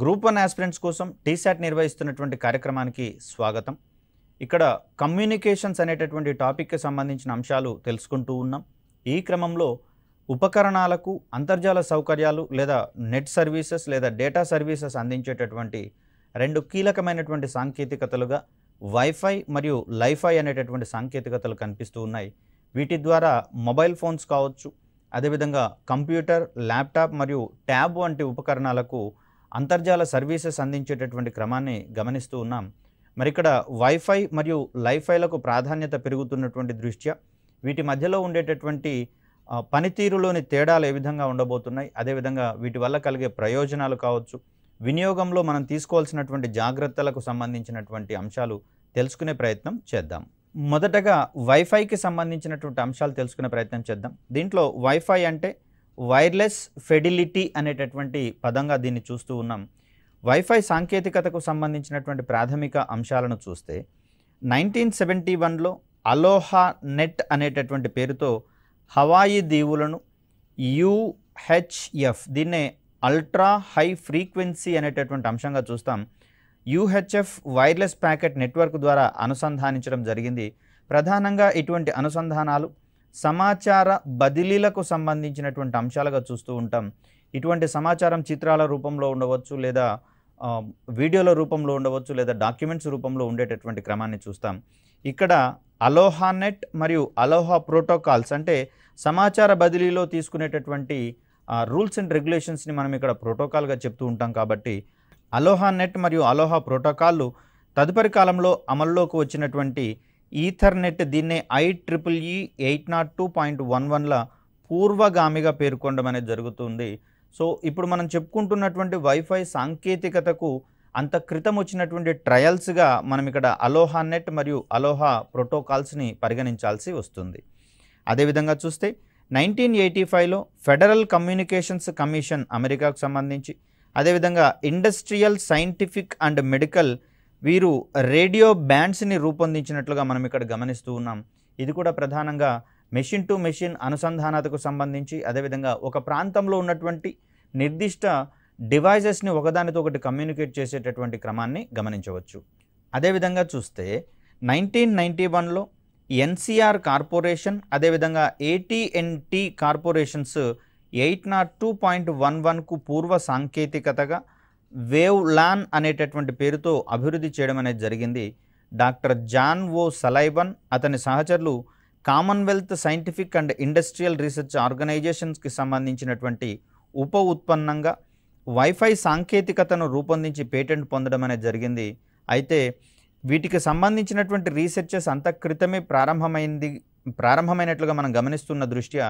group one aspirants కోసం టీసాట్ నిర్వహిస్తున్నటువంటి కార్యక్రమానికి స్వాగతం ఇక్కడ కమ్యూనికేషన్స్ అనేటటువంటి టాపిక్కి సంబంధించిన అంశాలు తెలుసుకుంటూ ఉన్నాం ఈ క్రమంలో ఉపకరణాలకు అంతర్జాల సౌకర్యాలు లేదా నెట్ సర్వీసెస్ లేదా డేటా సర్వీసెస్ అందించేటటువంటి రెండు కీలకమైనటువంటి సాంకేతికతలుగా వైఫై మరియు లైఫై అనేటటువంటి సాంకేతికతలు కనిపిస్తూ ఉన్నాయి వీటి ద్వారా మొబైల్ ఫోన్స్ కావచ్చు అదేవిధంగా కంప్యూటర్ ల్యాప్టాప్ మరియు ట్యాబ్ వంటి ఉపకరణాలకు అంతర్జాల సర్వీసెస్ అందించేటటువంటి క్రమాన్ని గమనిస్తూ ఉన్నాం మరి ఇక్కడ వైఫై మరియు లైఫైలకు ప్రాధాన్యత పెరుగుతున్నటువంటి దృష్ట్యా వీటి మధ్యలో ఉండేటటువంటి పనితీరులోని తేడాలు ఏ విధంగా ఉండబోతున్నాయి అదేవిధంగా వీటి వల్ల కలిగే ప్రయోజనాలు కావచ్చు వినియోగంలో మనం తీసుకోవాల్సినటువంటి జాగ్రత్తలకు సంబంధించినటువంటి అంశాలు తెలుసుకునే ప్రయత్నం చేద్దాం మొదటగా వైఫైకి సంబంధించినటువంటి అంశాలు తెలుసుకునే ప్రయత్నం చేద్దాం దీంట్లో వైఫై అంటే వైర్లెస్ ఫెడిలిటీ అనేటటువంటి పదంగా దీన్ని చూస్తూ ఉన్నాం వైఫై సాంకేతికతకు సంబంధించినటువంటి ప్రాథమిక అంశాలను చూస్తే నైన్టీన్ సెవెంటీ వన్లో అలోహా నెట్ అనేటటువంటి పేరుతో హవాయి దీవులను యూహెచ్ఎఫ్ దీన్నే అల్ట్రా హై ఫ్రీక్వెన్సీ అనేటటువంటి అంశంగా చూస్తాం యూహెచ్ఎఫ్ వైర్లెస్ ప్యాకెట్ నెట్వర్క్ ద్వారా అనుసంధానించడం జరిగింది ప్రధానంగా ఇటువంటి అనుసంధానాలు సమాచార బదిలీలకు సంబంధించినటువంటి అంశాలుగా చూస్తూ ఉంటాం ఇటువంటి సమాచారం చిత్రాల రూపంలో ఉండవచ్చు లేదా వీడియోల రూపంలో ఉండవచ్చు లేదా డాక్యుమెంట్స్ రూపంలో ఉండేటటువంటి క్రమాన్ని చూస్తాం ఇక్కడ అలోహా నెట్ మరియు అలోహా ప్రోటోకాల్స్ అంటే సమాచార బదిలీలో తీసుకునేటటువంటి రూల్స్ అండ్ రెగ్యులేషన్స్ని మనం ఇక్కడ ప్రోటోకాల్గా చెప్తూ ఉంటాం కాబట్టి అలోహా నెట్ మరియు అలోహా ప్రోటోకాల్లు తదుపరి కాలంలో అమల్లోకి వచ్చినటువంటి ఈథర్నెట్ దీన్నే I triple E eight naught two point one వన్ల పూర్వగామిగా పేర్కొనడం అనేది జరుగుతుంది సో ఇప్పుడు మనం చెప్పుకుంటున్నటువంటి వైఫై సాంకేతికతకు అంత క్రితం వచ్చినటువంటి ట్రయల్స్గా మనం ఇక్కడ అలోహా నెట్ మరియు అలోహా ప్రోటోకాల్స్ని పరిగణించాల్సి వస్తుంది అదేవిధంగా చూస్తే నైన్టీన్ ఎయిటీ ఫైవ్లో ఫెడరల్ కమ్యూనికేషన్స్ కమిషన్ అమెరికాకు సంబంధించి అదేవిధంగా ఇండస్ట్రియల్ సైంటిఫిక్ అండ్ మెడికల్ వీరు రేడియో బ్యాండ్స్ని రూపొందించినట్లుగా మనం ఇక్కడ గమనిస్తూ ఉన్నాం ఇది కూడా ప్రధానంగా మెషిన్ టు మెషిన్ అనుసంధానతకు సంబంధించి అదేవిధంగా ఒక ప్రాంతంలో ఉన్నటువంటి నిర్దిష్ట డివైజెస్ని ఒకదానితో ఒకటి కమ్యూనికేట్ చేసేటటువంటి క్రమాన్ని గమనించవచ్చు అదేవిధంగా చూస్తే నైన్టీన్ నైంటీ వన్లో ఎన్సిఆర్ కార్పొరేషన్ అదేవిధంగా AT and T corporations eight naught two point one వన్కు పూర్వ సాంకేతికతగా వేవ్ లాన్ అనేటటువంటి పేరుతో అభివృద్ధి చేయడం అనేది జరిగింది డాక్టర్ జాన్ ఓ సలైబన్ అతని సహచరులు Commonwealth scientific and industrial research ఆర్గనైజేషన్స్కి సంబంధించినటువంటి ఉప ఉత్పన్నంగా వైఫై సాంకేతికతను రూపొందించి పేటెంట్ పొందడం అనేది జరిగింది అయితే వీటికి సంబంధించినటువంటి రీసెర్చెస్ అంత క్రితమే ప్రారంభమైంది ప్రారంభమైనట్లుగా మనం గమనిస్తున్న దృష్ట్యా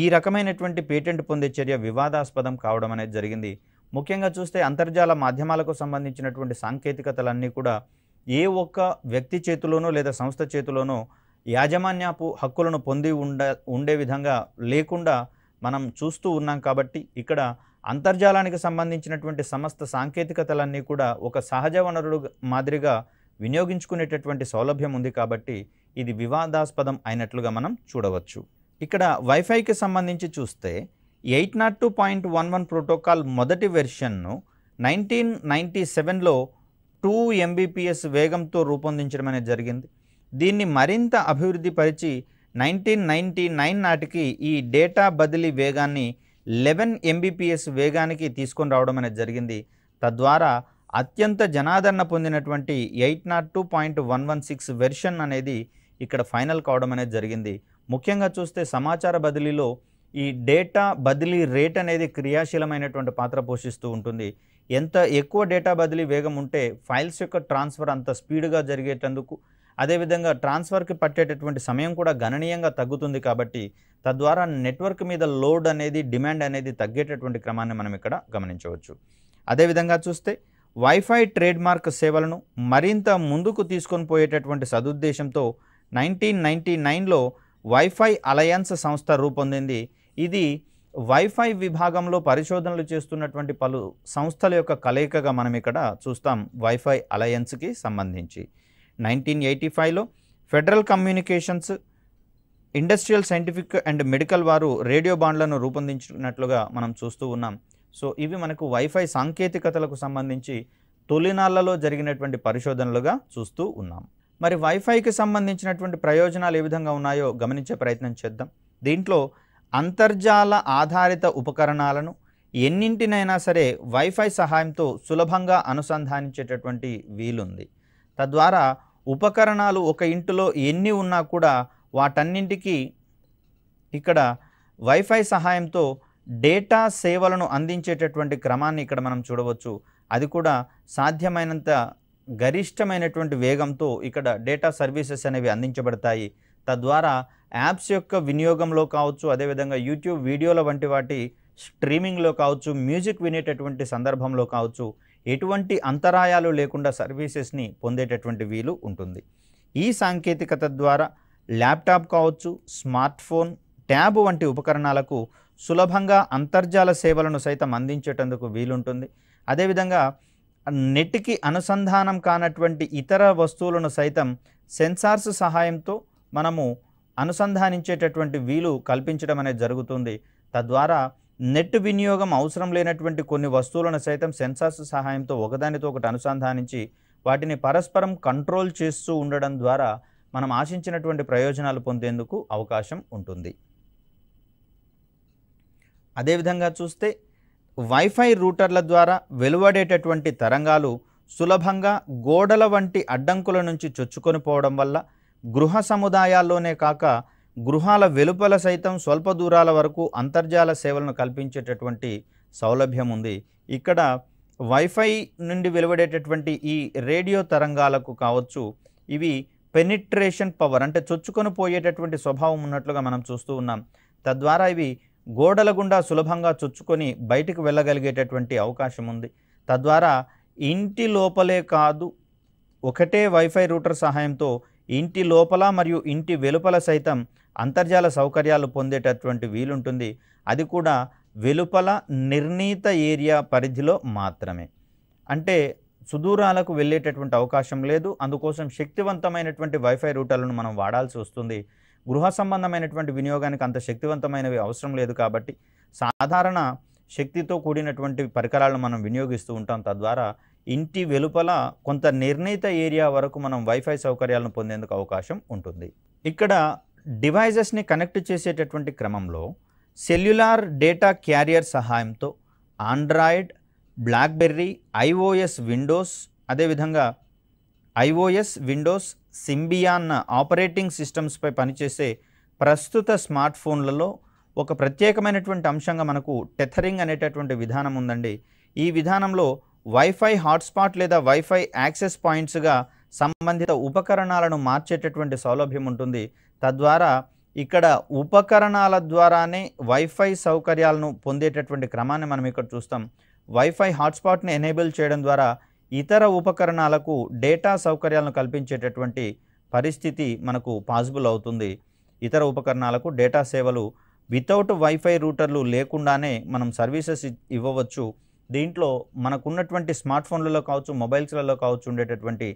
ఈ రకమైనటువంటి పేటెంట్ పొందే చర్య వివాదాస్పదం కావడం అనేది జరిగింది ముఖ్యంగా చూస్తే అంతర్జాల మాధ్యమాలకు సంబంధించినటువంటి సాంకేతికతలన్నీ కూడా ఏ ఒక్క వ్యక్తి చేతిలోనో లేదా సంస్థ చేతిలోనో యాజమాన్యపు హక్కులను పొంది ఉండ ఉండే విధంగా లేకుండా మనం చూస్తూ ఉన్నాం కాబట్టి ఇక్కడ అంతర్జాలానికి సంబంధించినటువంటి సమస్త సాంకేతికతలన్నీ కూడా ఒక సహజ వనరుడు మాదిరిగా వినియోగించుకునేటటువంటి సౌలభ్యం ఉంది కాబట్టి ఇది వివాదాస్పదం అయినట్లుగా మనం చూడవచ్చు ఇక్కడ వైఫైకి సంబంధించి చూస్తే eight naught two point one one protocol మొదటి వెర్షన్ను నైన్టీన్ నైంటీ సెవెన్లో టూ ఎంబీపీఎస్ వేగంతో రూపొందించడం అనేది జరిగింది దీన్ని మరింత అభివృద్ధి పరిచి నైన్టీన్ నైంటీ నైన్ నాటికి ఈ డేటా బదిలీ వేగాన్ని లెవెన్ ఎంబీపీఎస్ వేగానికి తీసుకొని రావడం అనేది జరిగింది తద్వారా అత్యంత జనాదరణ పొందినటువంటి eight naught two point one one six version అనేది ఇక్కడ ఫైనల్ కావడం అనేది జరిగింది ముఖ్యంగా చూస్తే సమాచార బదిలీలో ఈ డేటా బదిలీ రేట్ అనేది క్రియాశీలమైనటువంటి పాత్ర పోషిస్తూ ఉంటుంది ఎంత ఎక్కువ డేటా బదిలీ వేగం ఉంటే ఫైల్స్ యొక్క ట్రాన్స్ఫర్ అంత స్పీడ్గా జరిగేటందుకు అదేవిధంగా ట్రాన్స్ఫర్కి పట్టేటటువంటి సమయం కూడా గణనీయంగా తగ్గుతుంది కాబట్టి తద్వారా నెట్వర్క్ మీద లోడ్ అనేది డిమాండ్ అనేది తగ్గేటటువంటి క్రమాన్ని మనం ఇక్కడ గమనించవచ్చు అదేవిధంగా చూస్తే వైఫై ట్రేడ్మార్క్ సేవలను మరింత ముందుకు తీసుకొని పోయేటటువంటి సదుద్దేశంతో నైన్టీన్ నైన్టీ నైన్లో వైఫై అలయన్స్ సంస్థ రూపొందింది ఇది వైఫై విభాగంలో పరిశోధనలు చేస్తున్నటువంటి పలు సంస్థల యొక్క కలయికగా మనం ఇక్కడ చూస్తాం వైఫై అలయన్స్కి సంబంధించి నైన్టీన్ ఎయిటీ ఫైవ్లో federal communications industrial scientific and medical వారు రేడియో బాండ్లను రూపొందించినట్లుగా మనం చూస్తూ ఉన్నాం సో ఇవి మనకు వైఫై సాంకేతికతలకు సంబంధించి తొలినాళ్లలో జరిగినటువంటి పరిశోధనలుగా చూస్తూ ఉన్నాం మరి వైఫైకి సంబంధించినటువంటి ప్రయోజనాలు ఏ విధంగా ఉన్నాయో గమనించే ప్రయత్నం చేద్దాం దీంట్లో అంతర్జాల ఆధారిత ఉపకరణాలను ఎన్నింటినైనా సరే వైఫై సహాయంతో సులభంగా అనుసంధానించేటటువంటి వీలుంది తద్వారా ఉపకరణాలు ఒక ఇంటిలో ఎన్ని ఉన్నా కూడా వాటన్నింటికి ఇక్కడ వైఫై సహాయంతో డేటా సేవలను అందించేటటువంటి క్రమాన్ని ఇక్కడ మనం చూడవచ్చు అది కూడా సాధ్యమైనంత గరిష్టమైనటువంటి వేగంతో ఇక్కడ డేటా సర్వీసెస్ అనేవి అందించబడతాయి తద్వారా యాప్స్ యొక్క వినియోగంలో కావచ్చు అదేవిధంగా యూట్యూబ్ వీడియోల వంటి వాటి స్ట్రీమింగ్లో కావచ్చు మ్యూజిక్ వినేటటువంటి సందర్భంలో కావచ్చు ఎటువంటి అంతరాయాలు లేకుండా సర్వీసెస్ని పొందేటటువంటి వీలు ఉంటుంది ఈ సాంకేతికత ద్వారా ల్యాప్టాప్ కావచ్చు స్మార్ట్ ఫోన్ ట్యాబ్ వంటి ఉపకరణాలకు సులభంగా అంతర్జాల సేవలను సైతం అందించేటందుకు వీలుంటుంది అదేవిధంగా నెట్కి అనుసంధానం కానటువంటి ఇతర వస్తువులను సైతం సెన్సార్స్ సహాయంతో మనము అనుసంధానించేటటువంటి వీలు కల్పించడం అనేది జరుగుతుంది తద్వారా నెట్ వినియోగం అవసరం లేనటువంటి కొన్ని వస్తువులను సైతం సెన్సార్స్ సహాయంతో ఒకదానితో ఒకటి అనుసంధానించి వాటిని పరస్పరం కంట్రోల్ చేస్తూ ఉండడం ద్వారా మనం ఆశించినటువంటి ప్రయోజనాలు పొందేందుకు అవకాశం ఉంటుంది అదేవిధంగా చూస్తే వైఫై రూటర్ల ద్వారా వెలువడేటటువంటి తరంగాలు సులభంగా గోడల వంటి అడ్డంకుల నుంచి చొచ్చుకొని పోవడం వల్ల గృహ సముదాయాల్లోనే కాక గృహాల వెలుపల సైతం స్వల్ప దూరాల వరకు అంతర్జాల సేవలను కల్పించేటటువంటి సౌలభ్యం ఉంది ఇక్కడ వైఫై నుండి వెలువడేటటువంటి ఈ రేడియో తరంగాలకు కావచ్చు ఇవి పెనిట్రేషన్ పవర్ అంటే చొచ్చుకొని పోయేటటువంటి స్వభావం ఉన్నట్లుగా మనం చూస్తూ ఉన్నాం తద్వారా ఇవి గోడల గుండా సులభంగా చొచ్చుకొని బయటకు వెళ్ళగలిగేటటువంటి అవకాశం ఉంది తద్వారా ఇంటి లోపలే కాదు ఒకటే వైఫై రూటర్ సహాయంతో ఇంటి లోపల మరియు ఇంటి వెలుపల సైతం అంతర్జాల సౌకర్యాలు పొందేటటువంటి వీలుంటుంది అది కూడా వెలుపల నిర్ణీత ఏరియా పరిధిలో మాత్రమే అంటే సుదూరాలకు వెళ్ళేటటువంటి అవకాశం లేదు అందుకోసం శక్తివంతమైనటువంటి వైఫై రూటర్లను మనం వాడాల్సి వస్తుంది గృహ సంబంధమైనటువంటి వినియోగానికి అంత శక్తివంతమైనవి అవసరం లేదు కాబట్టి సాధారణ శక్తితో కూడినటువంటి పరికరాలను మనం వినియోగిస్తూ ఉంటాం తద్వారా ఇంటి వెలుపల కొంత నిర్ణీత ఏరియా వరకు మనం వైఫై సౌకర్యాలను పొందేందుకు అవకాశం ఉంటుంది ఇక్కడ డివైజెస్ని కనెక్ట్ చేసేటటువంటి క్రమంలో సెల్యులార్ డేటా క్యారియర్ సహాయంతో ఆండ్రాయిడ్ బ్లాక్బెర్రీ ఐఓఎస్ విండోస్ అదేవిధంగా ఐఓఎస్ విండోస్ సింబియాన్న ఆపరేటింగ్ సిస్టమ్స్పై పనిచేసే ప్రస్తుత స్మార్ట్ ఫోన్లలో ఒక ప్రత్యేకమైనటువంటి అంశంగా మనకు టెథరింగ్ అనేటటువంటి విధానం ఉందండి ఈ విధానంలో వైఫై హాట్స్పాట్ లేదా వైఫై యాక్సెస్ పాయింట్స్గా సంబంధిత ఉపకరణాలను మార్చేటటువంటి సౌలభ్యం ఉంటుంది తద్వారా ఇక్కడ ఉపకరణాల ద్వారానే వైఫై సౌకర్యాలను పొందేటటువంటి క్రమాన్ని మనం ఇక్కడ చూస్తాం వైఫై హాట్స్పాట్ని ఎనేబుల్ చేయడం ద్వారా ఇతర ఉపకరణాలకు డేటా సౌకర్యాలను కల్పించేటటువంటి పరిస్థితి మనకు పాసిబుల్ అవుతుంది ఇతర ఉపకరణాలకు డేటా సేవలు వితౌట్ వైఫై రూటర్లు లేకుండానే మనం సర్వీసెస్ ఇవ్వవచ్చు దీంట్లో మనకున్నటువంటి స్మార్ట్ ఫోన్లలో కావచ్చు మొబైల్స్లలో కావచ్చు ఉండేటటువంటి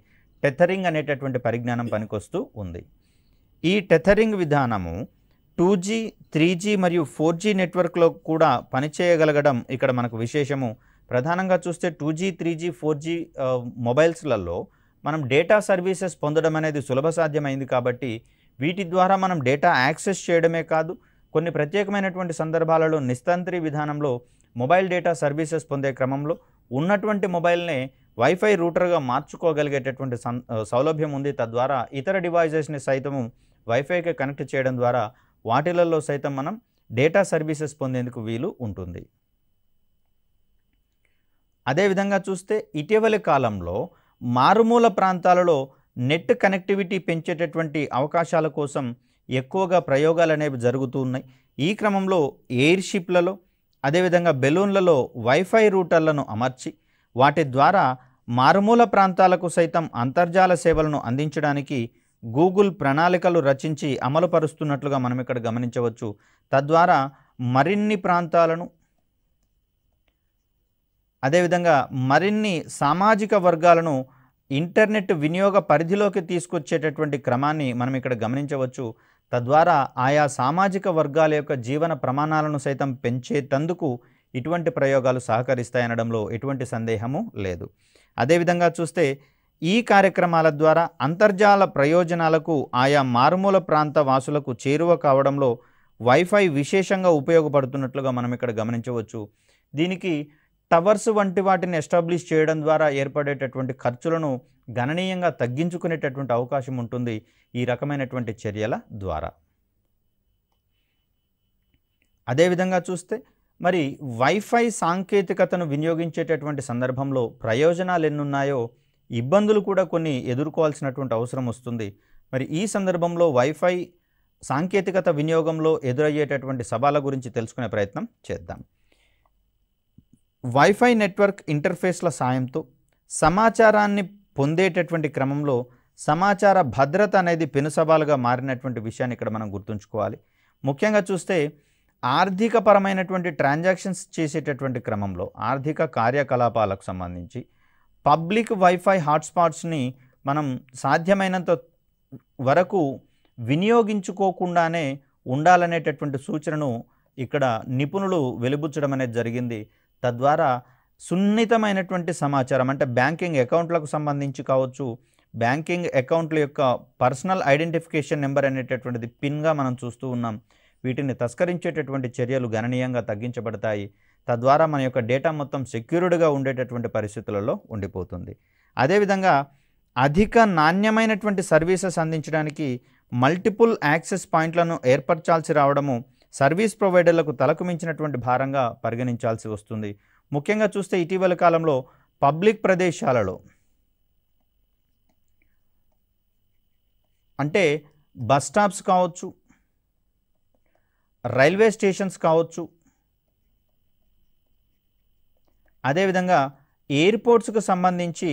టెథరింగ్ అనేటటువంటి పరిజ్ఞానం పనికొస్తూ ఉంది ఈ టెథరింగ్ విధానము టూ జీ త్రీ జీ మరియు ఫోర్ జీ నెట్వర్క్లో కూడా పనిచేయగలగడం ఇక్కడ మనకు విశేషము ప్రధానంగా చూస్తే two G three G four G మొబైల్స్లలో మనం డేటా సర్వీసెస్ పొందడం అనేది సులభ సాధ్యమైంది కాబట్టి వీటి ద్వారా మనం డేటా యాక్సెస్ చేయడమే కాదు కొన్ని ప్రత్యేకమైనటువంటి సందర్భాలలో నిస్తంత్రి విధానంలో మొబైల్ డేటా సర్వీసెస్ పొందే క్రమంలో ఉన్నటువంటి మొబైల్నే వైఫై రూటర్గా మార్చుకోగలిగేటటువంటి సౌలభ్యం ఉంది తద్వారా ఇతర డివైజెస్ని సైతము వైఫైకి కనెక్ట్ చేయడం ద్వారా వాటిలలో సైతం మనం డేటా సర్వీసెస్ పొందేందుకు వీలు ఉంటుంది అదేవిధంగా చూస్తే ఇటీవలి కాలంలో మారుమూల ప్రాంతాలలో నెట్ కనెక్టివిటీ పెంచేటటువంటి అవకాశాల కోసం ఎక్కువగా ప్రయోగాలు అనేవి జరుగుతూ ఉన్నాయి ఈ క్రమంలో ఎయిర్షిప్లలో అదేవిధంగా బెలూన్లలో వైఫై రూటర్లను అమర్చి వాటి ద్వారా మారుమూల ప్రాంతాలకు సైతం అంతర్జాల సేవలను అందించడానికి గూగుల్ ప్రణాళికలు రచించి అమలుపరుస్తున్నట్లుగా మనం ఇక్కడ గమనించవచ్చు తద్వారా మరిన్ని ప్రాంతాలను అదేవిధంగా మరిన్ని సామాజిక వర్గాలను ఇంటర్నెట్ వినియోగ పరిధిలోకి తీసుకొచ్చేటటువంటి క్రమాన్ని మనం ఇక్కడ గమనించవచ్చు తద్వారా ఆయా సామాజిక వర్గాల యొక్క జీవన ప్రమాణాలను సైతం పెంచేటందుకు ఇటువంటి ప్రయోగాలు సహకరిస్తాయనడంలో ఎటువంటి సందేహము లేదు అదేవిధంగా చూస్తే ఈ కార్యక్రమాల ద్వారా అంతర్జాల ప్రయోజనాలకు ఆయా మారుమూల ప్రాంత వాసులకు చేరువ కావడంలో వైఫై విశేషంగా ఉపయోగపడుతున్నట్లుగా మనం ఇక్కడ గమనించవచ్చు దీనికి టవర్స్ వంటి వాటిని ఎస్టాబ్లిష్ చేయడం ద్వారా ఏర్పడేటటువంటి ఖర్చులను గణనీయంగా తగ్గించుకునేటటువంటి అవకాశం ఉంటుంది ఈ రకమైనటువంటి చర్యల ద్వారా అదేవిధంగా చూస్తే మరి వైఫై సాంకేతికతను వినియోగించేటటువంటి సందర్భంలో ప్రయోజనాలు ఎన్నున్నాయో ఇబ్బందులు కూడా కొన్ని ఎదుర్కోవాల్సినటువంటి అవసరం వస్తుంది మరి ఈ సందర్భంలో వైఫై సాంకేతికత వినియోగంలో ఎదురయ్యేటటువంటి సవాళ్ళ గురించి తెలుసుకునే ప్రయత్నం చేద్దాం వైఫై నెట్వర్క్ ఇంటర్ఫేస్ల సాయంతో సమాచారాన్ని పొందేటటువంటి క్రమంలో సమాచార భద్రత అనేది పెనుసవాలుగా మారినటువంటి విషయాన్ని ఇక్కడ మనం గుర్తుంచుకోవాలి ముఖ్యంగా చూస్తే ఆర్థిక పరమైనటువంటి ట్రాన్సాక్షన్స్ చేసేటటువంటి క్రమంలో ఆర్థిక కార్యకలాపాలకు సంబంధించి పబ్లిక్ వైఫై హాట్స్పాట్స్ని మనం సాధ్యమైనంత వరకు వినియోగించుకోకుండానే ఉండాలనేటటువంటి సూచనను ఇక్కడ నిపుణులు వెలుబుచ్చడం అనేది జరిగింది తద్వారా సున్నితమైనటువంటి సమాచారం అంటే బ్యాంకింగ్ అకౌంట్లకు సంబంధించి కావచ్చు బ్యాంకింగ్ అకౌంట్ల యొక్క పర్సనల్ ఐడెంటిఫికేషన్ నెంబర్ అనేటటువంటిది పిన్గా మనం చూస్తూ ఉన్నాం వీటిని తస్కరించేటటువంటి చర్యలు గణనీయంగా తగ్గించబడతాయి తద్వారా మన యొక్క డేటా మొత్తం సెక్యూర్డ్గా ఉండేటటువంటి పరిస్థితులలో ఉండిపోతుంది అదేవిధంగా అధిక నాణ్యమైనటువంటి సర్వీసెస్ అందించడానికి మల్టిపుల్ యాక్సెస్ పాయింట్లను ఏర్పరచాల్సి రావడము సర్వీస్ ప్రొవైడర్లకు తలకు మించినటువంటి భారంగా పరిగణించాల్సి వస్తుంది ముఖ్యంగా చూస్తే ఇటీవల కాలంలో పబ్లిక్ ప్రదేశాలలో అంటే బస్ స్టాప్స్ కావచ్చు రైల్వే స్టేషన్స్ కావచ్చు అదేవిధంగా ఎయిర్పోర్ట్స్కు సంబంధించి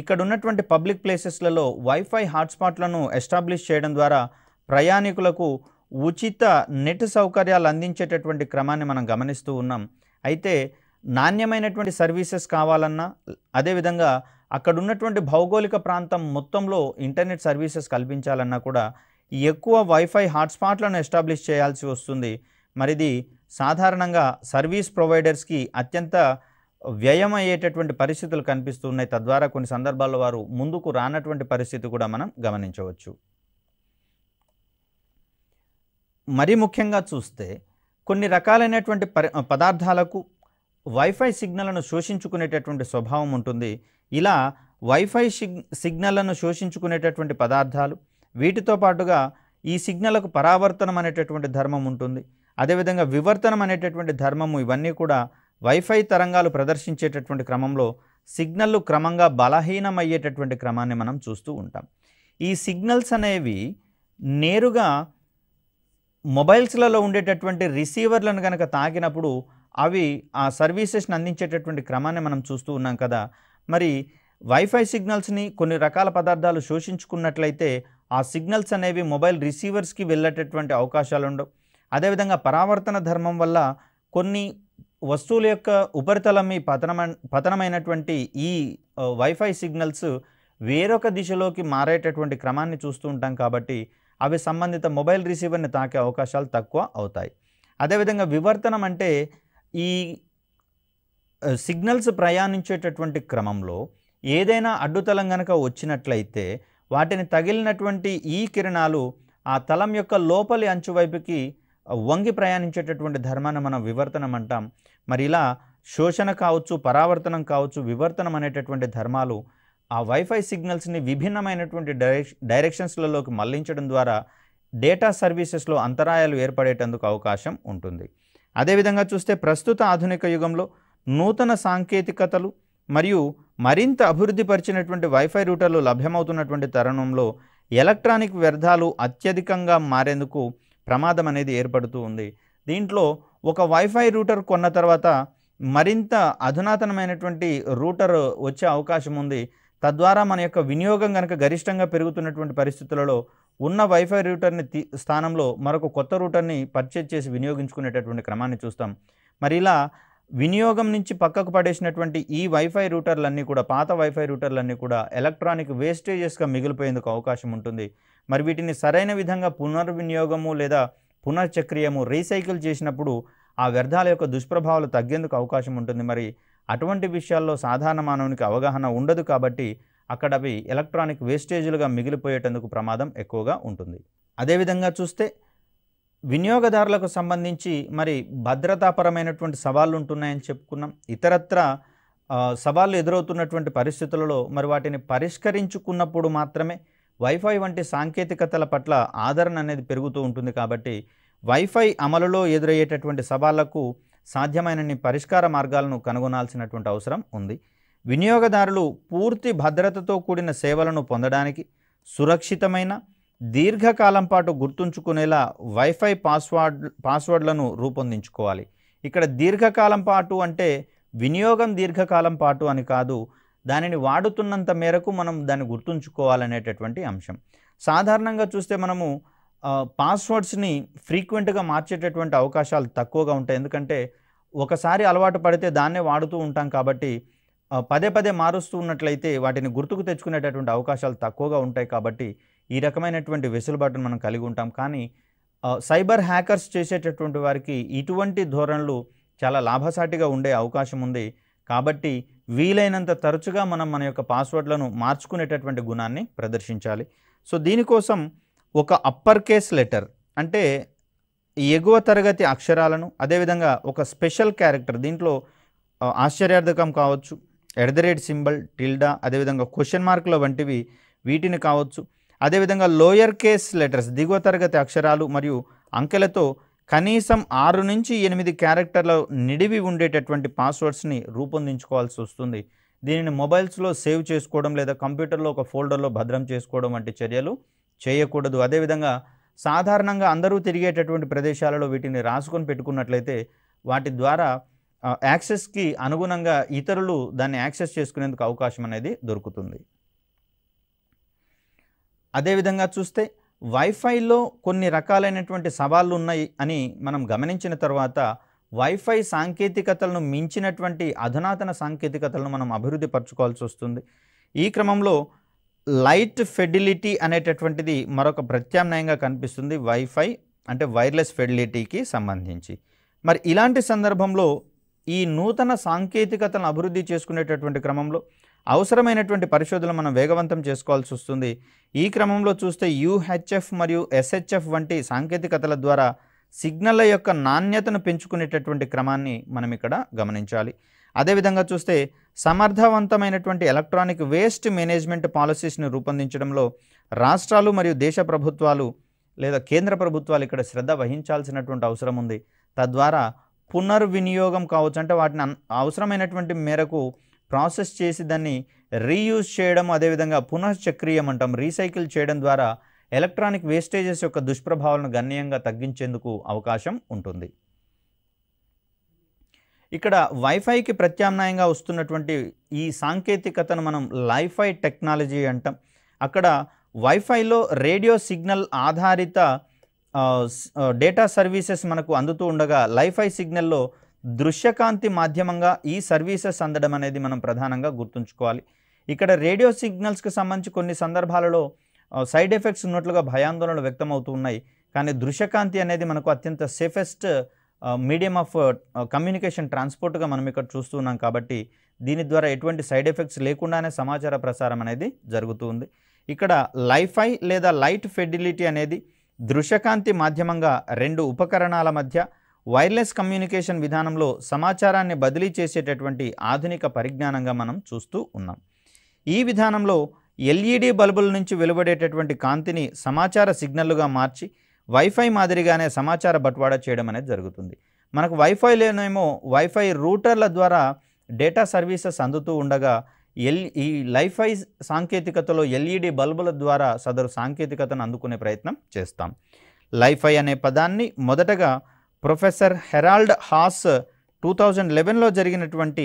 ఇక్కడ ఉన్నటువంటి పబ్లిక్ ప్లేసెస్లలో వైఫై హాట్స్పాట్లను ఎస్టాబ్లిష్ చేయడం ద్వారా ప్రయాణికులకు ఉచిత నెట్ సౌకర్యాలు అందించేటటువంటి క్రమాన్ని మనం గమనిస్తూ ఉన్నాం అయితే నాణ్యమైనటువంటి సర్వీసెస్ కావాలన్నా అదేవిధంగా అక్కడ ఉన్నటువంటి భౌగోళిక ప్రాంతం మొత్తంలో ఇంటర్నెట్ సర్వీసెస్ కల్పించాలన్నా కూడా ఎక్కువ వైఫై హాట్స్పాట్లను ఎస్టాబ్లిష్ చేయాల్సి వస్తుంది మరిది సాధారణంగా సర్వీస్ ప్రొవైడర్స్కి అత్యంత వ్యయం అయ్యేటటువంటి పరిస్థితులు కనిపిస్తున్నాయి తద్వారా కొన్ని సందర్భాల్లో వారు ముందుకు రానటువంటి పరిస్థితి కూడా మనం గమనించవచ్చు మరీ ముఖ్యంగా చూస్తే కొన్ని రకాలైనటువంటి పదార్థాలకు వైఫై సిగ్నల్ను శోషించుకునేటటువంటి స్వభావం ఉంటుంది ఇలా వైఫై సిగ్ సిగ్నల్లను శోషించుకునేటటువంటి పదార్థాలు వీటితో పాటుగా ఈ సిగ్నలకు పరావర్తనం అనేటటువంటి ధర్మం ఉంటుంది అదేవిధంగా వివర్తనం అనేటటువంటి ధర్మము ఇవన్నీ కూడా వైఫై తరంగాలు ప్రదర్శించేటటువంటి క్రమంలో సిగ్నల్లు క్రమంగా బలహీనమయ్యేటటువంటి క్రమాన్ని మనం చూస్తూ ఉంటాం ఈ సిగ్నల్స్ అనేవి నేరుగా మొబైల్స్లలో ఉండేటటువంటి రిసీవర్లను కనుక తాకినప్పుడు అవి ఆ సర్వీసెస్ని అందించేటటువంటి క్రమాన్ని మనం చూస్తూ ఉన్నాం కదా మరి వైఫై సిగ్నల్స్ని కొన్ని రకాల పదార్థాలు శోషించుకున్నట్లయితే ఆ సిగ్నల్స్ అనేవి మొబైల్ రిసీవర్స్కి వెళ్ళేటటువంటి అవకాశాలు ఉండవు అదేవిధంగా పరావర్తన ధర్మం వల్ల కొన్ని వస్తువుల యొక్క ఉపరితలం మీ పతనమ పతనమైనటువంటి ఈ వైఫై సిగ్నల్స్ వేరొక దిశలోకి మారేటటువంటి క్రమాన్ని చూస్తూ ఉంటాం కాబట్టి అవి సంబంధిత మొబైల్ రిసీవర్ని తాకే అవకాశాలు తక్కువ అవుతాయి అదేవిధంగా వివర్తనం అంటే ఈ సిగ్నల్స్ ప్రయాణించేటటువంటి క్రమంలో ఏదైనా అడ్డుతలం గనక వచ్చినట్లయితే వాటిని తగిలినటువంటి ఈ కిరణాలు ఆ తలం యొక్క లోపలి అంచువైపుకి వంగి ప్రయాణించేటటువంటి ధర్మాన్ని మనం వివర్తనం అంటాం మరి ఇలా శోషణ కావచ్చు పరావర్తనం కావచ్చు వివర్తనం అనేటటువంటి ధర్మాలు ఆ వైఫై సిగ్నల్స్ని విభిన్నమైనటువంటి డైరెక్ డైరెక్షన్స్లలోకి మళ్లించడం ద్వారా డేటా సర్వీసెస్లో అంతరాయాలు ఏర్పడేటందుకు అవకాశం ఉంటుంది అదేవిధంగా చూస్తే ప్రస్తుత ఆధునిక యుగంలో నూతన సాంకేతికతలు మరియు మరింత అభివృద్ధి పరిచినటువంటి వైఫై రూటర్లు లభ్యమవుతున్నటువంటి తరుణంలో ఎలక్ట్రానిక్ వ్యర్థాలు అత్యధికంగా మారేందుకు ప్రమాదం అనేది ఏర్పడుతూ ఉంది దీంట్లో ఒక వైఫై రూటర్ కొన్న తర్వాత మరింత అధునాతనమైనటువంటి రూటర్ వచ్చే అవకాశం ఉంది తద్వారా మన యొక్క వినియోగం కనుక గరిష్టంగా పెరుగుతున్నటువంటి పరిస్థితులలో ఉన్న వైఫై రూటర్ని స్థానంలో మరొక కొత్త రూటర్ని పర్చేజ్ చేసి వినియోగించుకునేటటువంటి క్రమాన్ని చూస్తాం మరి ఇలా వినియోగం నుంచి పక్కకు పడేసినటువంటి ఈ వైఫై రూటర్లన్నీ కూడా పాత వైఫై రూటర్లన్నీ కూడా ఎలక్ట్రానిక్ వేస్టేజెస్గా మిగిలిపోయేందుకు అవకాశం ఉంటుంది మరి వీటిని సరైన విధంగా పునర్వినియోగము లేదా పునర్చక్రియము రీసైకిల్ చేసినప్పుడు ఆ వ్యర్థాల యొక్క దుష్ప్రభావాలు తగ్గేందుకు అవకాశం ఉంటుంది మరి అటువంటి విషయాల్లో సాధారణ మానవునికి అవగాహన ఉండదు కాబట్టి అక్కడ అవి ఎలక్ట్రానిక్ వేస్టేజీలుగా మిగిలిపోయేటందుకు ప్రమాదం ఎక్కువగా ఉంటుంది అదేవిధంగా చూస్తే వినియోగదారులకు సంబంధించి మరి భద్రతాపరమైనటువంటి సవాళ్ళు ఉంటున్నాయని చెప్పుకున్నాం ఇతరత్ర సవాళ్ళు ఎదురవుతున్నటువంటి పరిస్థితులలో మరి వాటిని పరిష్కరించుకున్నప్పుడు మాత్రమే వైఫై వంటి సాంకేతికతల పట్ల ఆదరణ అనేది పెరుగుతూ ఉంటుంది కాబట్టి వైఫై అమలులో ఎదురయ్యేటటువంటి సవాళ్లకు సాధ్యమైనన్ని పరిష్కార మార్గాలను కనుగొనాల్సినటువంటి అవసరం ఉంది వినియోగదారులు పూర్తి భద్రతతో కూడిన సేవలను పొందడానికి సురక్షితమైన దీర్ఘకాలం పాటు గుర్తుంచుకునేలా వైఫై పాస్వర్డ్ పాస్వర్డ్లను రూపొందించుకోవాలి ఇక్కడ దీర్ఘకాలం పాటు అంటే వినియోగం దీర్ఘకాలం పాటు అని కాదు దానిని వాడుతున్నంత మేరకు మనం దాన్ని గుర్తుంచుకోవాలనేటటువంటి అంశం సాధారణంగా చూస్తే మనము పాస్వర్డ్స్ని ఫ్రీక్వెంట్గా మార్చేటటువంటి అవకాశాలు తక్కువగా ఉంటాయి ఎందుకంటే ఒకసారి అలవాటు పడితే దాన్నే వాడుతూ ఉంటాం కాబట్టి పదే పదే మారుస్తూ ఉన్నట్లయితే వాటిని గుర్తుకు తెచ్చుకునేటటువంటి అవకాశాలు తక్కువగా ఉంటాయి కాబట్టి ఈ రకమైనటువంటి వెసులుబాటును మనం కలిగి ఉంటాం కానీ సైబర్ హ్యాకర్స్ చేసేటటువంటి వారికి ఇటువంటి ధోరణులు చాలా లాభసాటిగా ఉండే అవకాశం ఉంది కాబట్టి వీలైనంత తరచుగా మనం మన యొక్క పాస్వర్డ్లను మార్చుకునేటటువంటి గుణాన్ని ప్రదర్శించాలి సో దీనికోసం ఒక అప్పర్ కేస్ లెటర్ అంటే ఎగువ తరగతి అక్షరాలను అదేవిధంగా ఒక స్పెషల్ క్యారెక్టర్ దీంట్లో ఆశ్చర్యార్థకం కావచ్చు at the rate symbol tilde అదేవిధంగా క్వశ్చన్ మార్కుల వంటివి వీటిని కావచ్చు అదేవిధంగా లోయర్ కేస్ లెటర్స్ దిగువ తరగతి అక్షరాలు మరియు అంకెలతో కనీసం ఆరు నుంచి ఎనిమిది క్యారెక్టర్ల నిడివి ఉండేటటువంటి పాస్వర్డ్స్ని రూపొందించుకోవాల్సి వస్తుంది దీనిని మొబైల్స్లో సేవ్ చేసుకోవడం లేదా కంప్యూటర్లో ఒక ఫోల్డర్లో భద్రం చేసుకోవడం వంటి చర్యలు చేయకూడదు అదేవిధంగా సాధారణంగా అందరూ తిరిగేటటువంటి ప్రదేశాలలో వీటిని రాసుకొని పెట్టుకున్నట్లయితే వాటి ద్వారా యాక్సెస్కి అనుగుణంగా ఇతరులు దాన్ని యాక్సెస్ చేసుకునేందుకు అవకాశం అనేది దొరుకుతుంది అదేవిధంగా చూస్తే వైఫైలో కొన్ని రకాలైనటువంటి సవాళ్ళు ఉన్నాయి అని మనం గమనించిన తర్వాత వైఫై సాంకేతికతలను మించినటువంటి అధునాతన సాంకేతికతలను మనం అభివృద్ధి పరచుకోవాల్సి వస్తుంది ఈ క్రమంలో లైట్ ఫెడిలిటీ అనేటటువంటిది మరొక ప్రత్యామ్నాయంగా కనిపిస్తుంది వైఫై అంటే వైర్లెస్ ఫెడిలిటీకి సంబంధించి మరి ఇలాంటి సందర్భంలో ఈ నూతన సాంకేతికతను అభివృద్ధి చేసుకునేటటువంటి క్రమంలో అవసరమైనటువంటి పరిశోధనలు మనం వేగవంతం చేసుకోవాల్సి వస్తుంది ఈ క్రమంలో చూస్తే యూహెచ్ఎఫ్ మరియు ఎస్హెచ్ఎఫ్ వంటి సాంకేతికతల ద్వారా సిగ్నల్ల యొక్క నాణ్యతను పెంచుకునేటటువంటి క్రమాన్ని మనం ఇక్కడ గమనించాలి అదేవిధంగా చూస్తే సమర్థవంతమైనటువంటి ఎలక్ట్రానిక్ వేస్ట్ మేనేజ్మెంట్ పాలసీస్ను రూపొందించడంలో రాష్ట్రాలు మరియు దేశ ప్రభుత్వాలు లేదా కేంద్ర ప్రభుత్వాలు ఇక్కడ శ్రద్ధ వహించాల్సినటువంటి అవసరం ఉంది తద్వారా పునర్వినియోగం కావచ్చు అంటే వాటిని అవసరమైనటువంటి మేరకు ప్రాసెస్ చేసి దాన్ని రీయూజ్ చేయడం అదేవిధంగా పునఃచక్రీయం అంటాం రీసైకిల్ చేయడం ద్వారా ఎలక్ట్రానిక్ వేస్టేజెస్ యొక్క దుష్ప్రభావాలను గణనీయంగా తగ్గించేందుకు అవకాశం ఉంటుంది ఇక్కడ వైఫైకి ప్రత్యామ్నాయంగా వస్తున్నటువంటి ఈ సాంకేతికతను మనం లైఫై టెక్నాలజీ అంటాం అక్కడ వైఫైలో రేడియో సిగ్నల్ ఆధారిత డేటా సర్వీసెస్ మనకు అందుతూ ఉండగా లైఫై సిగ్నల్లో దృశ్యకాంతి మాధ్యమంగా ఈ సర్వీసెస్ అందడం అనేది మనం ప్రధానంగా గుర్తుంచుకోవాలి ఇక్కడ రేడియో సిగ్నల్స్కి సంబంధించి కొన్ని సందర్భాలలో సైడ్ ఎఫెక్ట్స్ ఉన్నట్లుగా భయాందోళనలు వ్యక్తమవుతూ ఉన్నాయి కానీ దృశ్యకాంతి అనేది మనకు అత్యంత సేఫెస్ట్ మీడియం ఆఫ్ కమ్యూనికేషన్ ట్రాన్స్పోర్ట్గా మనం ఇక్కడ చూస్తున్నాం కాబట్టి దీని ద్వారా ఎటువంటి సైడ్ ఎఫెక్ట్స్ లేకుండానే సమాచార ప్రసారం అనేది జరుగుతుంది ఇక్కడ లైఫై లేదా లైట్ ఫెడిలిటీ అనేది దృశ్యకాంతి మాధ్యమంగా రెండు ఉపకరణాల మధ్య వైర్లెస్ కమ్యూనికేషన్ విధానంలో సమాచారాన్ని బదిలీ చేసేటటువంటి ఆధునిక పరిజ్ఞానంగా మనం చూస్తూ ఉన్నాం ఈ విధానంలో ఎల్ఈడి బల్బుల నుంచి వెలువడేటటువంటి కాంతిని సమాచార సిగ్నల్గా మార్చి వైఫై మాదిరిగానే సమాచార బట్వాడా చేయడం అనేది జరుగుతుంది మనకు వైఫై లేనేమో వైఫై రూటర్ల ద్వారా డేటా సర్వీసెస్ అందుతూ ఉండగా ఎల్ ఈ లైఫై సాంకేతికతలో ఎల్ఈడి బల్బుల ద్వారా సదరు సాంకేతికతను అందుకునే ప్రయత్నం చేస్తాం లైఫై అనే పదాన్ని మొదటగా professor Harold Haas two thousand లెవెన్లో జరిగినటువంటి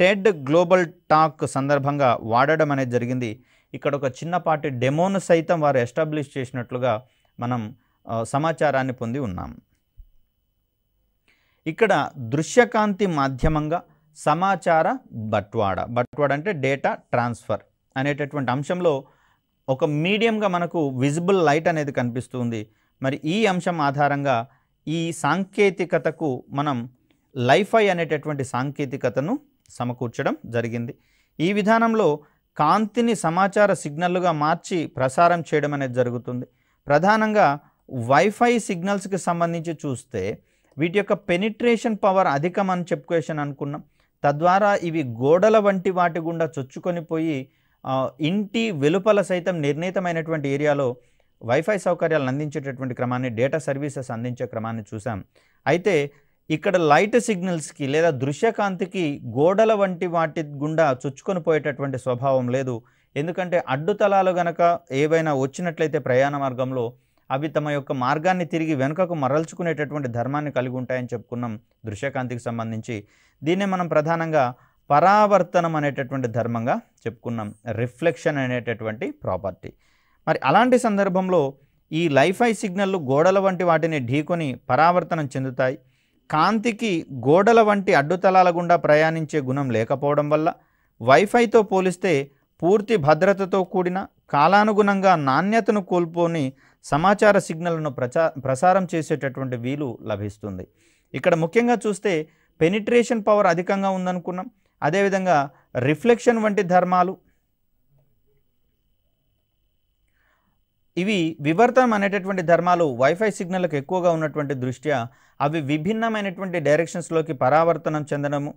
టెడ్ గ్లోబల్ టాక్ సందర్భంగా వాడడం అనేది జరిగింది ఇక్కడ ఒక చిన్నపాటి డెమోను సైతం వారు ఎస్టాబ్లిష్ చేసినట్లుగా మనం సమాచారాన్ని పొంది ఉన్నాం ఇక్కడ దృశ్యకాంతి మాధ్యమంగా సమాచార బట్వాడ బట్వాడ అంటే డేటా ట్రాన్స్ఫర్ అనేటటువంటి అంశంలో ఒక మీడియంగా మనకు విజిబుల్ లైట్ అనేది కనిపిస్తుంది మరి ఈ అంశం ఆధారంగా ఈ సాంకేతికతకు మనం లైఫై అనేటటువంటి సాంకేతికతను సమకూర్చడం జరిగింది ఈ విధానంలో కాంతిని సమాచార సిగ్నల్గా మార్చి ప్రసారం చేయడం అనేది జరుగుతుంది ప్రధానంగా వైఫై సిగ్నల్స్కి సంబంధించి చూస్తే వీటి యొక్క పెనిట్రేషన్ పవర్ అధికం అని చెప్పుకోషన్ అనుకున్నాం తద్వారా ఇవి గోడల వంటి వాటి గుండా చొచ్చుకొని పోయి ఇంటి వెలుపల సైతం నిర్ణీతమైనటువంటి ఏరియాలో వైఫై సౌకర్యాలు అందించేటటువంటి క్రమాన్ని డేటా సర్వీసెస్ అందించే క్రమాన్ని చూసాం అయితే ఇక్కడ లైట్ సిగ్నల్స్కి లేదా దృశ్యకాంతికి గోడల వంటి వాటి గుండా చొచ్చుకొని పోయేటటువంటి స్వభావం లేదు ఎందుకంటే అడ్డుతలాలు గనక ఏవైనా వచ్చినట్లయితే ప్రయాణ మార్గంలో అవి తమ యొక్క మార్గాన్ని తిరిగి వెనుకకు మరల్చుకునేటటువంటి ధర్మాన్ని కలిగి ఉంటాయని చెప్పుకున్నాం దృశ్యకాంతికి సంబంధించి దీన్నే మనం ప్రధానంగా పరావర్తనం అనేటటువంటి ధర్మంగా చెప్పుకున్నాం రిఫ్లెక్షన్ అనేటటువంటి ప్రాపర్టీ మరి అలాంటి సందర్భంలో ఈ లైఫై సిగ్నల్లు గోడల వంటి వాటిని ఢీకొని పరావర్తనం చెందుతాయి కాంతికి గోడల వంటి అడ్డుతలాల గుండా ప్రయాణించే గుణం లేకపోవడం వల్ల వైఫైతో పోలిస్తే పూర్తి భద్రతతో కూడిన కాలానుగుణంగా నాణ్యతను కోల్పోని సమాచార సిగ్నల్ను ప్రచా ప్రసారం చేసేటటువంటి వీలు లభిస్తుంది ఇక్కడ ముఖ్యంగా చూస్తే పెనిట్రేషన్ పవర్ అధికంగా ఉందనుకున్నాం అదేవిధంగా రిఫ్లెక్షన్ వంటి ధర్మాలు ఇవి వివర్తనం అనేటటువంటి ధర్మాలు వైఫై సిగ్నల్కి ఎక్కువగా ఉన్నటువంటి దృష్ట్యా అవి విభిన్నమైనటువంటి డైరెక్షన్స్లోకి పరావర్తనం చెందడము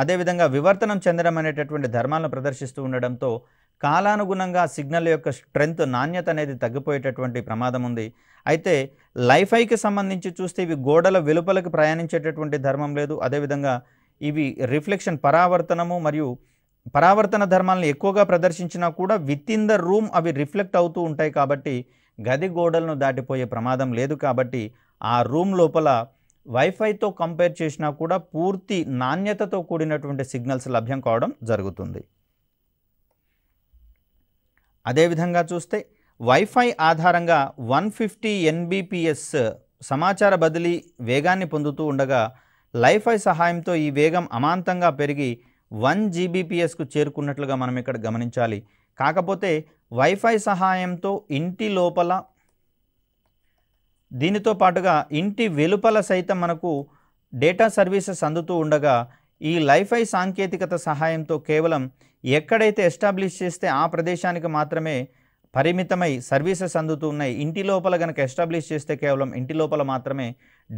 అదేవిధంగా వివర్తనం చెందడం అనేటటువంటి ధర్మాలను ప్రదర్శిస్తూ ఉండడంతో కాలానుగుణంగా సిగ్నల్ యొక్క స్ట్రెంగ్త్ నాణ్యత అనేది తగ్గిపోయేటటువంటి ప్రమాదం ఉంది అయితే లైఫైకి సంబంధించి చూస్తే ఇవి గోడల వెలుపలకు ప్రయాణించేటటువంటి ధర్మం లేదు అదేవిధంగా ఇవి రిఫ్లెక్షన్ పరావర్తనము మరియు పరావర్తన ధర్మాలను ఎక్కువగా ప్రదర్శించినా కూడా విత్ ఇన్ ద రూమ్ అవి రిఫ్లెక్ట్ అవుతూ ఉంటాయి కాబట్టి గది గోడలను దాటిపోయే ప్రమాదం లేదు కాబట్టి ఆ రూమ్ లోపల వైఫైతో కంపేర్ చేసినా కూడా పూర్తి నాణ్యతతో కూడినటువంటి సిగ్నల్స్ లభ్యం కావడం జరుగుతుంది అదేవిధంగా చూస్తే వైఫై ఆధారంగా వన్ ఫిఫ్టీ ఎన్బిపిఎస్ సమాచార బదిలీ వేగాన్ని పొందుతూ ఉండగా లైఫై సహాయంతో ఈ వేగం అమాంతంగా పెరిగి వన్ జీబీపీఎస్కు చేరుకున్నట్లుగా మనం ఇక్కడ గమనించాలి కాకపోతే వైఫై సహాయంతో ఇంటి లోపల దీనితో పాటుగా ఇంటి వెలుపల సైతం మనకు డేటా సర్వీసెస్ అందుతూ ఉండగా ఈ లైఫై సాంకేతికత సహాయంతో కేవలం ఎక్కడైతే ఎస్టాబ్లిష్ చేస్తే ఆ ప్రదేశానికి మాత్రమే పరిమితమై సర్వీసెస్ అందుతూ ఉన్నాయి ఇంటి లోపల కనుక ఎస్టాబ్లిష్ చేస్తే కేవలం ఇంటి లోపల మాత్రమే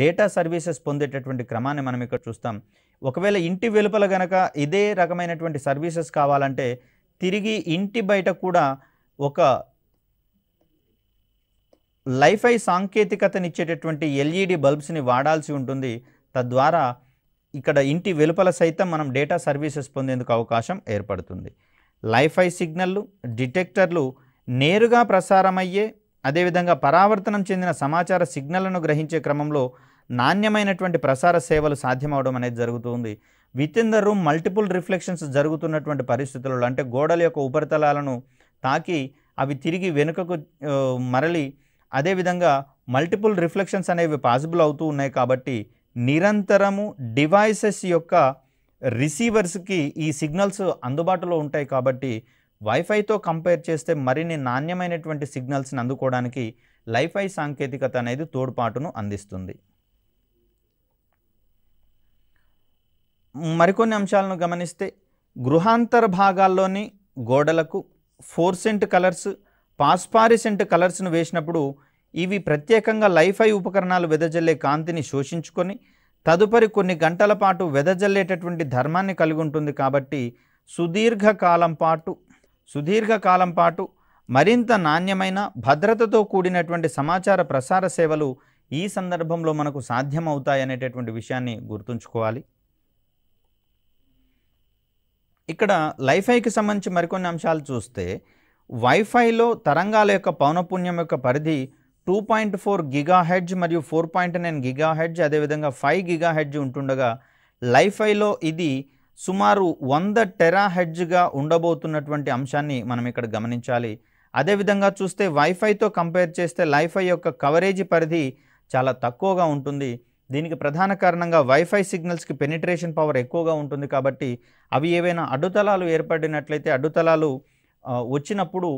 డేటా సర్వీసెస్ పొందేటటువంటి క్రమాన్ని మనం ఇక్కడ చూస్తాం ఒకవేళ ఇంటి వెలుపల గనక ఇదే రకమైనటువంటి సర్వీసెస్ కావాలంటే తిరిగి ఇంటి బయట కూడా ఒక లైఫై సాంకేతికతనిచ్చేటటువంటి ఎల్ఈడి బల్బ్స్ని వాడాల్సి ఉంటుంది తద్వారా ఇక్కడ ఇంటి వెలుపల సైతం మనం డేటా సర్వీసెస్ పొందేందుకు అవకాశం ఏర్పడుతుంది లైఫై సిగ్నల్లు డిటెక్టర్లు నేరుగా ప్రసారమయ్యే అదేవిధంగా పరావర్తనం చెందిన సమాచార సిగ్నల్ను గ్రహించే క్రమంలో నాణ్యమైనటువంటి ప్రసార సేవలు సాధ్యమవడం అనేది జరుగుతుంది within the room multiple reflections జరుగుతున్నటువంటి పరిస్థితులలో అంటే గోడల యొక్క ఉపరితలాలను తాకి అవి తిరిగి వెనుకకు మరలి అదేవిధంగా మల్టిపుల్ రిఫ్లెక్షన్స్ అనేవి పాసిబుల్ అవుతూ ఉన్నాయి కాబట్టి నిరంతరము డివైసెస్ యొక్క రిసీవర్స్కి ఈ సిగ్నల్స్ అందుబాటులో ఉంటాయి కాబట్టి వైఫైతో కంపేర్ చేస్తే మరిన్ని నాణ్యమైనటువంటి సిగ్నల్స్ని అందుకోవడానికి లైఫై సాంకేతికత అనేది తోడ్పాటును అందిస్తుంది మరికొన్ని అంశాలను గమనిస్తే గృహాంతర భాగాల్లోని గోడలకు ఫోర్సెంట్ కలర్స్ పాస్పారిసెంట్ కలర్స్ను వేసినప్పుడు ఇవి ప్రత్యేకంగా లైఫై ఉపకరణాలు వెదజల్లే కాంతిని శోషించుకొని తదుపరి కొన్ని గంటల పాటు వెదజల్లేటటువంటి ధర్మాన్ని కలిగి ఉంటుంది కాబట్టి సుదీర్ఘకాలం పాటు సుదీర్ఘకాలం పాటు మరింత నాణ్యమైన భద్రతతో కూడినటువంటి సమాచార ప్రసార సేవలు ఈ సందర్భంలో మనకు సాధ్యమవుతాయనేటటువంటి విషయాన్ని గుర్తుంచుకోవాలి ఇక్కడ లైఫైకి సంబంధించి మరికొన్ని అంశాలు చూస్తే వైఫైలో తరంగాల యొక్క పౌనపుణ్యం యొక్క పరిధి two point four giga hertz మరియు four point nine giga hertz అదేవిధంగా ఫైవ్ గిగా హెడ్జ్ ఉంటుండగా లైఫైలో ఇది సుమారు వంద టెరా హెడ్జ్గా ఉండబోతున్నటువంటి అంశాన్ని మనం ఇక్కడ గమనించాలి అదేవిధంగా చూస్తే వైఫైతో కంపేర్ చేస్తే లైఫై యొక్క కవరేజ్ పరిధి చాలా తక్కువగా ఉంటుంది దీనికి ప్రధాన కారణంగా వైఫై సిగ్నల్స్కి పెనిట్రేషన్ పవర్ ఎక్కువగా ఉంటుంది కాబట్టి అవి ఏవైనా అడ్డుతలాలు ఏర్పడినట్లయితే అడ్డుతలాలు వచ్చినప్పుడు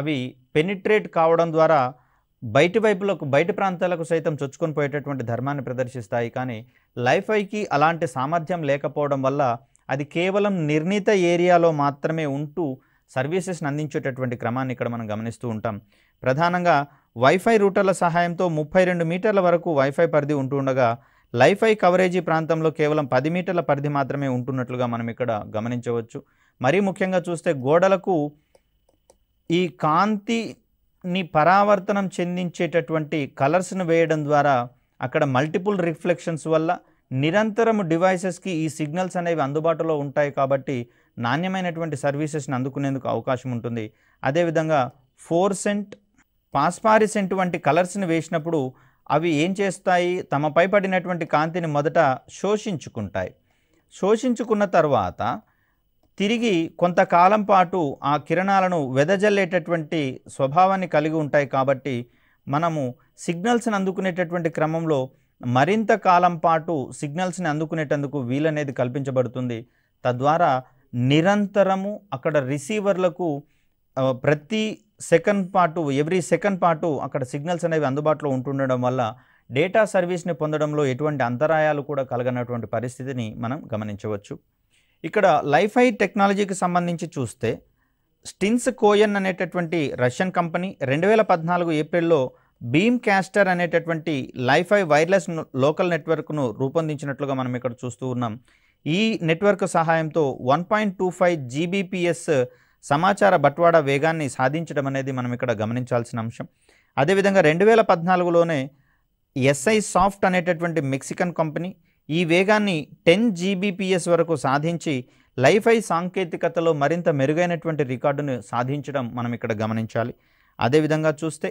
అవి పెనిట్రేట్ కావడం ద్వారా బయటి వైపులకు బయట ప్రాంతాలకు సైతం చొచ్చుకొని పోయేటటువంటి ధర్మాన్ని ప్రదర్శిస్తాయి కానీ లైఫ్ఐకి అలాంటి సామర్థ్యం లేకపోవడం వల్ల అది కేవలం నిర్ణీత ఏరియాలో మాత్రమే ఉంటూ సర్వీసెస్ని అందించేటటువంటి క్రమాన్ని ఇక్కడ మనం గమనిస్తూ ఉంటాం ప్రధానంగా వైఫై రూటర్ల సహాయంతో ముప్పై రెండు మీటర్ల వరకు వైఫై పరిధి ఉంటూ ఉండగా లైఫై కవరేజీ ప్రాంతంలో కేవలం పది మీటర్ల పరిధి మాత్రమే ఉంటున్నట్లుగా మనం ఇక్కడ గమనించవచ్చు మరీ ముఖ్యంగా చూస్తే గోడలకు ఈ కాంతి ని పరావర్తనం చెందించేటటువంటి కలర్స్ను వేయడం ద్వారా అక్కడ మల్టిపుల్ రిఫ్లెక్షన్స్ వల్ల నిరంతరం డివైసెస్కి ఈ సిగ్నల్స్ అనేవి అందుబాటులో ఉంటాయి కాబట్టి నాణ్యమైనటువంటి సర్వీసెస్ని అందుకునేందుకు అవకాశం ఉంటుంది అదేవిధంగా ఫోర్ సెంట్ పాస్పారిసెంట్ వంటి కలర్స్ని వేసినప్పుడు అవి ఏం చేస్తాయి తమపై పడినటువంటి కాంతిని మొదట శోషించుకుంటాయి శోషించుకున్న తర్వాత తిరిగి కొంతకాలం పాటు ఆ కిరణాలను వెదజల్లేటటువంటి స్వభావాన్ని కలిగి ఉంటాయి కాబట్టి మనము సిగ్నల్స్ని అందుకునేటటువంటి క్రమంలో మరింత కాలం పాటు సిగ్నల్స్ని అందుకునేటందుకు వీలనేది కల్పించబడుతుంది తద్వారా నిరంతరము అక్కడ రిసీవర్లకు ప్రతి సెకండ్ పాటు ఎవ్రీ సెకండ్ పాటు అక్కడ సిగ్నల్స్ అనేవి అందుబాటులో ఉంటుండడం వల్ల డేటా సర్వీస్ని పొందడంలో ఎటువంటి అంతరాయాలు కూడా కలగనటువంటి పరిస్థితిని మనం గమనించవచ్చు ఇక్కడ లైఫై టెక్నాలజీకి సంబంధించి చూస్తే స్టిన్స్ కోయన్ అనేటటువంటి రష్యన్ కంపెనీ రెండు వేల పద్నాలుగు ఏప్రిల్లో బీమ్ క్యాస్టర్ అనేటటువంటి లైఫై వైర్లెస్ లోకల్ నెట్వర్క్ను రూపొందించినట్లుగా మనం ఇక్కడ చూస్తూ ఉన్నాం ఈ నెట్వర్క్ సహాయంతో one point two five Gbps సమాచార బట్వాడా వేగాన్ని సాధించడం అనేది మనం ఇక్కడ గమనించాల్సిన అంశం అదేవిధంగా రెండు వేల పద్నాలుగులోనే ఎస్ఐ సాఫ్ట్ అనేటటువంటి మెక్సికన్ కంపెనీ ఈ వేగాన్ని టెన్ జీబీపీఎస్ వరకు సాధించి లైఫై సాంకేతికతలో మరింత మెరుగైనటువంటి రికార్డును సాధించడం మనం ఇక్కడ గమనించాలి అదేవిధంగా చూస్తే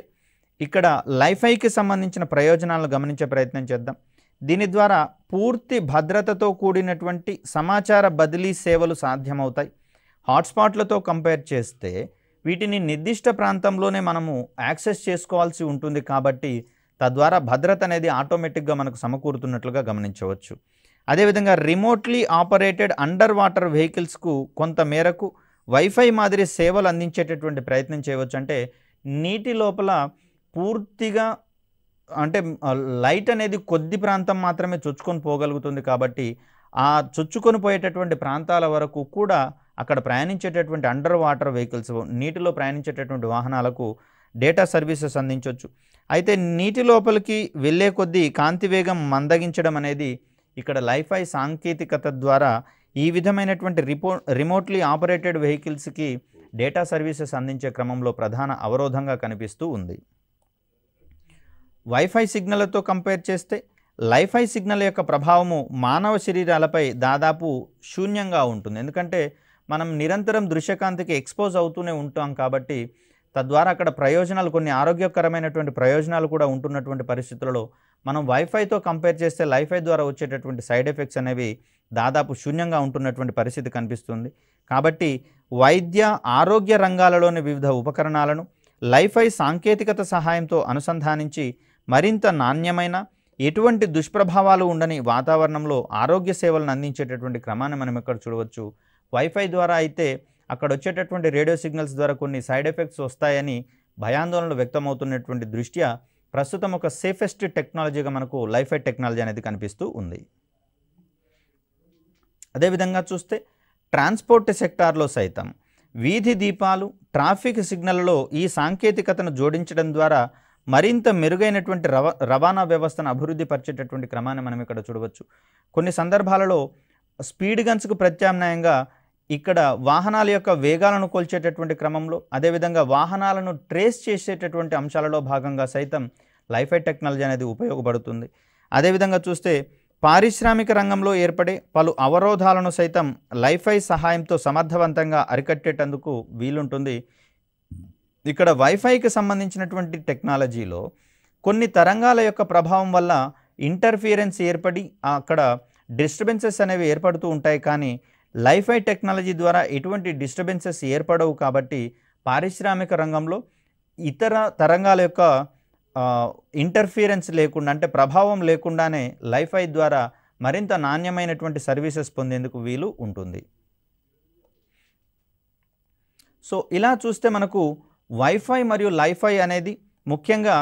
ఇక్కడ లైఫైకి సంబంధించిన ప్రయోజనాలను గమనించే ప్రయత్నం చేద్దాం దీని ద్వారా పూర్తి భద్రతతో కూడినటువంటి సమాచార బదిలీ సేవలు సాధ్యమవుతాయి హాట్స్పాట్లతో కంపేర్ చేస్తే వీటిని నిర్దిష్ట ప్రాంతంలోనే మనము యాక్సెస్ చేసుకోవాల్సి ఉంటుంది కాబట్టి తద్వారా భద్రత అనేది ఆటోమేటిక్గా మనకు సమకూరుతున్నట్లుగా గమనించవచ్చు అదేవిధంగా రిమోట్లీ ఆపరేటెడ్ అండర్ వాటర్ వెహికల్స్కు కొంత మేరకు వైఫై మాదిరి సేవలు అందించేటటువంటి ప్రయత్నం చేయవచ్చు అంటే నీటి లోపల పూర్తిగా అంటే లైట్ అనేది కొద్ది ప్రాంతం మాత్రమే చొచ్చుకొని పోగలుగుతుంది కాబట్టి ఆ చొచ్చుకొని పోయేటటువంటి ప్రాంతాల వరకు కూడా అక్కడ ప్రయాణించేటటువంటి అండర్ వాటర్ వెహికల్స్ నీటిలో ప్రయాణించేటటువంటి వాహనాలకు డేటా సర్వీసెస్ అందించవచ్చు అయితే నీటి లోపలికి వెళ్ళే కొద్దీ కాంతి వేగం మందగించడం అనేది ఇక్కడ లైఫై సాంకేతికత ద్వారా ఈ విధమైనటువంటి రిపో రిమోట్లీ ఆపరేటెడ్ వెహికల్స్కి డేటా సర్వీసెస్ అందించే క్రమంలో ప్రధాన అవరోధంగా కనిపిస్తూ ఉంది వైఫై సిగ్నల్తో కంపేర్ చేస్తే లైఫై సిగ్నల్ యొక్క ప్రభావము మానవ శరీరాలపై దాదాపు శూన్యంగా ఉంటుంది ఎందుకంటే మనం నిరంతరం దృశ్యకాంతికి ఎక్స్పోజ్ అవుతూనే ఉంటాం కాబట్టి తద్వారా అక్కడ ప్రయోజనాలు కొన్ని ఆరోగ్యకరమైనటువంటి ప్రయోజనాలు కూడా ఉంటున్నటువంటి పరిస్థితులలో మనం వైఫైతో కంపేర్ చేస్తే లైఫై ద్వారా వచ్చేటటువంటి సైడ్ ఎఫెక్ట్స్ అనేవి దాదాపు శూన్యంగా ఉంటున్నటువంటి పరిస్థితి కనిపిస్తుంది కాబట్టి వైద్య ఆరోగ్య రంగాలలోని వివిధ ఉపకరణాలను లైఫై సాంకేతికత సహాయంతో అనుసంధానించి మరింత నాణ్యమైన ఎటువంటి దుష్ప్రభావాలు ఉండని వాతావరణంలో ఆరోగ్య సేవలను అందించేటటువంటి క్రమాన్ని మనం ఇక్కడ చూడవచ్చు వైఫై ద్వారా అయితే అక్కడ వచ్చేటటువంటి రేడియో సిగ్నల్స్ ద్వారా కొన్ని సైడ్ ఎఫెక్ట్స్ వస్తాయని భయాందోళనలు వ్యక్తమవుతున్నటువంటి దృష్ట్యా ప్రస్తుతం ఒక సేఫెస్ట్ టెక్నాలజీగా మనకు లైఫై టెక్నాలజీ అనేది కనిపిస్తూ ఉంది అదేవిధంగా చూస్తే ట్రాన్స్పోర్ట్ సెక్టార్లో సైతం వీధి దీపాలు ట్రాఫిక్ సిగ్నల్లో ఈ సాంకేతికతను జోడించడం ద్వారా మరింత మెరుగైనటువంటి రవ రవాణా వ్యవస్థను అభివృద్ధి పరిచేటటువంటి క్రమాన్ని మనం ఇక్కడ చూడవచ్చు కొన్ని సందర్భాలలో స్పీడ్ గన్స్కు ప్రత్యామ్నాయంగా ఇక్కడ వాహనాల యొక్క వేగాలను కొల్చేటటువంటి క్రమంలో అదేవిధంగా వాహనాలను ట్రేస్ చేసేటటువంటి అంశాలలో భాగంగా సైతం లైఫ్ టెక్నాలజీ అనేది ఉపయోగపడుతుంది అదేవిధంగా చూస్తే పారిశ్రామిక రంగంలో ఏర్పడే పలు అవరోధాలను సైతం లైఫై సహాయంతో సమర్థవంతంగా అరికట్టేటందుకు వీలుంటుంది ఇక్కడ వైఫైకి సంబంధించినటువంటి టెక్నాలజీలో కొన్ని తరంగాల యొక్క ప్రభావం వల్ల ఇంటర్ఫియరెన్స్ ఏర్పడి అక్కడ డిస్టర్బెన్సెస్ అనేవి ఏర్పడుతూ ఉంటాయి కానీ లైఫై టెక్నాలజీ ద్వారా ఎటువంటి డిస్టర్బెన్సెస్ ఏర్పడవు కాబట్టి పారిశ్రామిక రంగంలో ఇతర తరంగాల యొక్క ఇంటర్ఫీరెన్స్ లేకుండా అంటే ప్రభావం లేకుండానే లైఫై ద్వారా మరింత నాణ్యమైనటువంటి సర్వీసెస్ పొందేందుకు వీలు ఉంటుంది సో ఇలా చూస్తే మనకు వైఫై మరియు లైఫై అనేది ముఖ్యంగా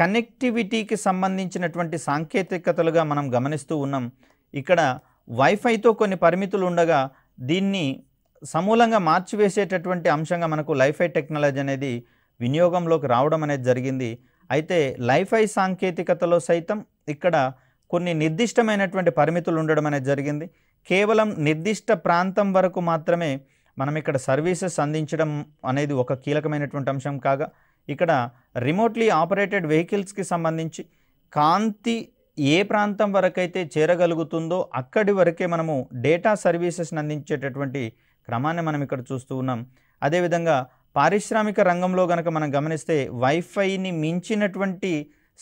కనెక్టివిటీకి సంబంధించినటువంటి సాంకేతికతలుగా మనం గమనిస్తూ ఉన్నాం ఇక్కడ వైఫైతో కొన్ని పరిమితులు ఉండగా దీన్ని సమూలంగా మార్చివేసేటటువంటి అంశంగా మనకు లైఫై టెక్నాలజీ అనేది వినియోగంలోకి రావడం అనేది జరిగింది అయితే లైఫై సాంకేతికతలో సైతం ఇక్కడ కొన్ని నిర్దిష్టమైనటువంటి పరిమితులు ఉండడం అనేది జరిగింది కేవలం నిర్దిష్ట ప్రాంతం వరకు మాత్రమే మనం ఇక్కడ సర్వీసెస్ అందించడం అనేది ఒక కీలకమైనటువంటి అంశం కాగా ఇక్కడ రిమోట్లీ ఆపరేటెడ్ వెహికల్స్కి సంబంధించి కాంతి ఏ ప్రాంతం వరకైతే చేరగలుగుతుందో అక్కడి వరకే మనము డేటా సర్వీసెస్ని అందించేటటువంటి క్రమాన్ని మనం ఇక్కడ చూస్తూ ఉన్నాం అదేవిధంగా పారిశ్రామిక రంగంలో కనుక మనం గమనిస్తే వైఫైని మించినటువంటి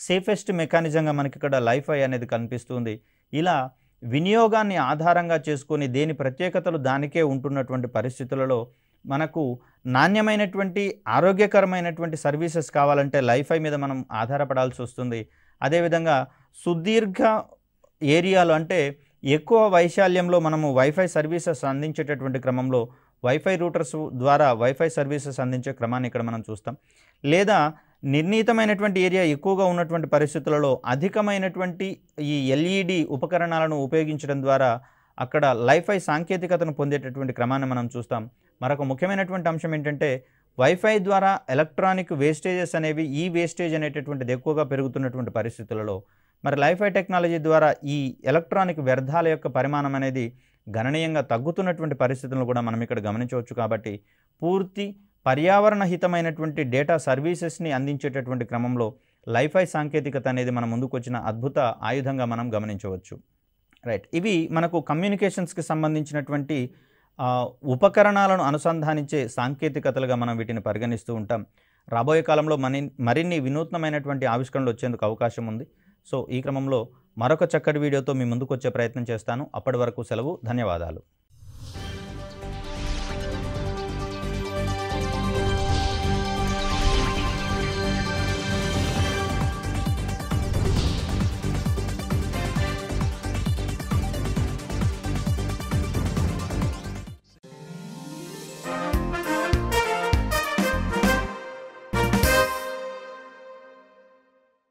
సేఫెస్ట్ మెకానిజంగా మనకి ఇక్కడ లైఫై అనేది కనిపిస్తుంది ఇలా వినియోగాన్ని ఆధారంగా చేసుకొని దేని ప్రత్యేకతలు దానికే ఉంటున్నటువంటి పరిస్థితులలో మనకు నాణ్యమైనటువంటి ఆరోగ్యకరమైనటువంటి సర్వీసెస్ కావాలంటే లైఫై మీద మనం ఆధారపడాల్సి వస్తుంది అదేవిధంగా సుదీర్ఘ ఏరియాలు అంటే ఎక్కువ వైశాల్యంలో మనము వైఫై సర్వీసెస్ అందించేటటువంటి క్రమంలో వైఫై రూటర్స్ ద్వారా వైఫై సర్వీసెస్ అందించే క్రమాన్ని ఇక్కడ మనం చూస్తాం లేదా నిర్ణీతమైనటువంటి ఏరియా ఎక్కువగా ఉన్నటువంటి పరిస్థితులలో అధికమైనటువంటి ఈ ఎల్ఈడి e ఉపకరణాలను ఉపయోగించడం ద్వారా అక్కడ లైఫై సాంకేతికతను పొందేటటువంటి క్రమాన్ని మనం చూస్తాం మరొక ముఖ్యమైనటువంటి అంశం ఏంటంటే వైఫై ద్వారా ఎలక్ట్రానిక్ వేస్టేజెస్ అనేవి ఈ వేస్టేజ్ అనేటటువంటిది ఎక్కువగా పెరుగుతున్నటువంటి పరిస్థితులలో మరి లైఫై టెక్నాలజీ ద్వారా ఈ ఎలక్ట్రానిక్ వ్యర్థాల యొక్క పరిమాణం అనేది గణనీయంగా తగ్గుతున్నటువంటి పరిస్థితులను కూడా మనం ఇక్కడ గమనించవచ్చు కాబట్టి పూర్తి పర్యావరణ హితమైనటువంటి డేటా సర్వీసెస్ని అందించేటటువంటి క్రమంలో లైఫై సాంకేతికత అనేది మనం ముందుకొచ్చిన అద్భుత ఆయుధంగా మనం గమనించవచ్చు రైట్ ఇవి మనకు కమ్యూనికేషన్స్కి సంబంధించినటువంటి ఉపకరణాలను అనుసంధానించే సాంకేతికతలుగా మనం వీటిని పరిగణిస్తూ ఉంటాం రాబోయే కాలంలో మరిన్ని వినూత్నమైనటువంటి ఆవిష్కరణలు వచ్చేందుకు అవకాశం ఉంది సో ఈ క్రమంలో మరొక చక్కటి వీడియోతో మీ ముందుకు వచ్చే ప్రయత్నం చేస్తాను అప్పటి వరకు సెలవు ధన్యవాదాలు